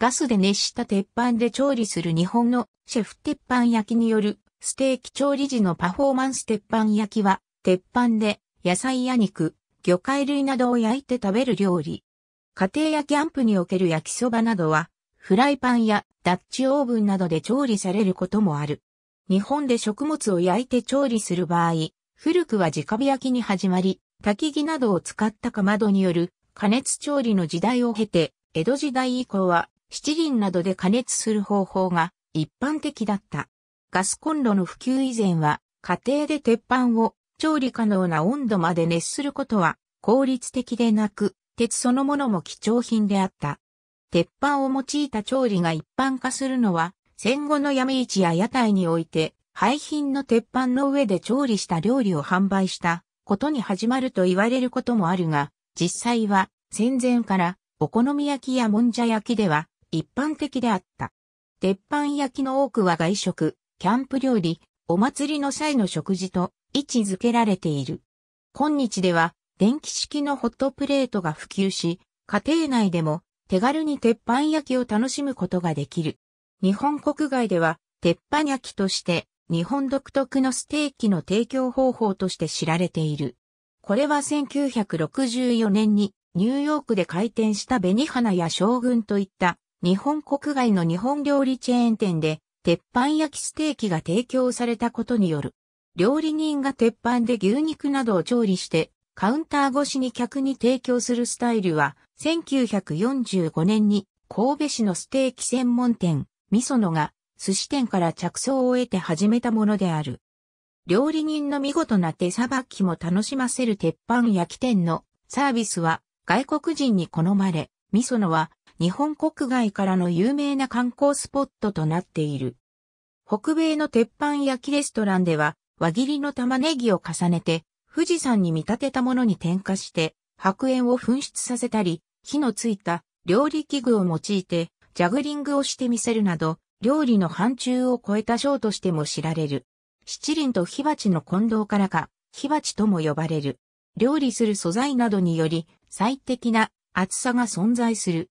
ガスで熱した鉄板で調理する日本のシェフ鉄板焼きによるステーキ調理時のパフォーマンス鉄板焼きは、鉄板で野菜や肉、魚介類などを焼いて食べる料理。家庭やキャンプにおける焼きそばなどは、フライパンやダッチオーブンなどで調理されることもある。日本で食物を焼いて調理する場合、古くは直火焼きに始まり、焚き木などを使ったかまどによる加熱調理の時代を経て、江戸時代以降は七輪などで加熱する方法が一般的だった。ガスコンロの普及以前は、家庭で鉄板を調理可能な温度まで熱することは効率的でなく、鉄そのものも貴重品であった。鉄板を用いた調理が一般化するのは、戦後の闇市や屋台において、廃品の鉄板の上で調理した料理を販売したことに始まると言われることもあるが、実際は戦前からお好み焼きやもんじゃ焼きでは一般的であった。鉄板焼きの多くは外食、キャンプ料理、お祭りの際の食事と位置づけられている。今日では電気式のホットプレートが普及し、家庭内でも手軽に鉄板焼きを楽しむことができる。日本国外では鉄板焼きとして日本独特のステーキの提供方法として知られている。これは1964年にニューヨークで開店した紅花や将軍といった日本国外の日本料理チェーン店で、鉄板焼きステーキが提供されたことによる。料理人が鉄板で牛肉などを調理して、カウンター越しに客に提供するスタイルは、1945年に神戸市のステーキ専門店、味噌のが、寿司店から着想を得て始めたものである。料理人の見事な手さばきも楽しませる鉄板焼き店のサービスは外国人に好まれ、味噌のは日本国外からの有名な観光スポットとなっている。北米の鉄板焼きレストランでは、輪切りの玉ねぎを重ねて、富士山に見立てたものに点火して、白煙を噴出させたり、火のついた料理器具を用いて、ジャグリングをしてみせるなど、料理の範疇を超えたショーとしても知られる。七輪と火鉢の混同からか、火鉢とも呼ばれる。料理する素材などにより、最適な厚さが存在する。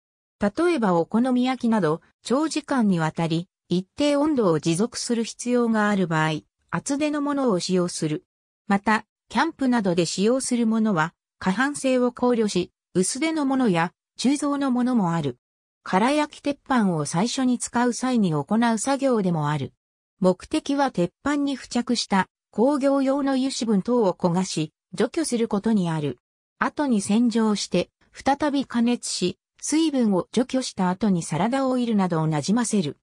例えばお好み焼きなど、長時間にわたり、一定温度を持続する必要がある場合、厚手のものを使用する。また、キャンプなどで使用するものは、可搬性を考慮し、薄手のものや、鋳造のものもある。空焼き鉄板を最初に使う際に行う作業でもある。目的は鉄板に付着した工業用の油脂分等を焦がし、除去することにある。後に洗浄して、再び加熱し、水分を除去した後にサラダオイルなどをなじませる。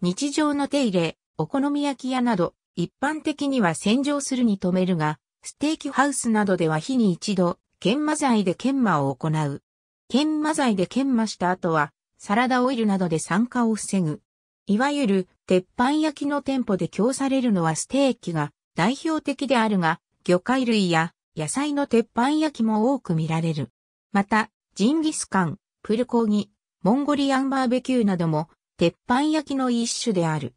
日常の手入れ、お好み焼き屋など、一般的には洗浄するに止めるが、ステーキハウスなどでは日に一度、研磨剤で研磨を行う。研磨剤で研磨した後は、サラダオイルなどで酸化を防ぐ。いわゆる、鉄板焼きの店舗で供されるのはステーキが代表的であるが、魚介類や野菜の鉄板焼きも多く見られる。また、ジンギスカン、プルコギ、モンゴリアンバーベキューなども、鉄板焼きの一種である。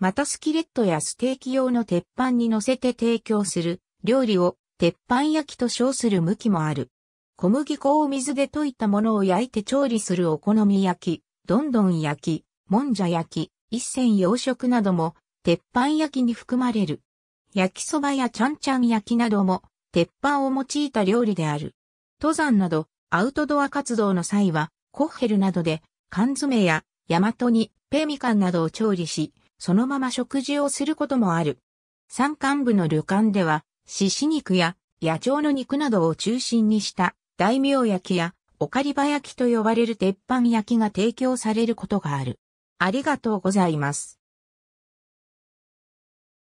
またスキレットやステーキ用の鉄板に乗せて提供する料理を鉄板焼きと称する向きもある。小麦粉を水で溶いたものを焼いて調理するお好み焼き、どんどん焼き、もんじゃ焼き、一銭洋食なども鉄板焼きに含まれる。焼きそばやちゃんちゃん焼きなども鉄板を用いた料理である。登山などアウトドア活動の際は、コッヘルなどで、缶詰や、ヤマトに、ペミカンなどを調理し、そのまま食事をすることもある。山間部の旅館では、獅子肉や野鳥の肉などを中心にした大名焼きやオカリバ焼きと呼ばれる鉄板焼きが提供されることがある。ありがとうございます。